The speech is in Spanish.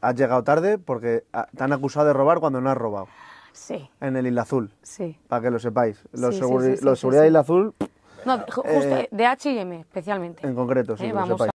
has llegado tarde porque ah, te han acusado de robar cuando no has robado. Sí. En el Isla Azul. Sí. Para que lo sepáis. Los, seguridad de Isla Azul. No, justo eh, de H&M especialmente. En concreto, sí, eh, lo sepáis.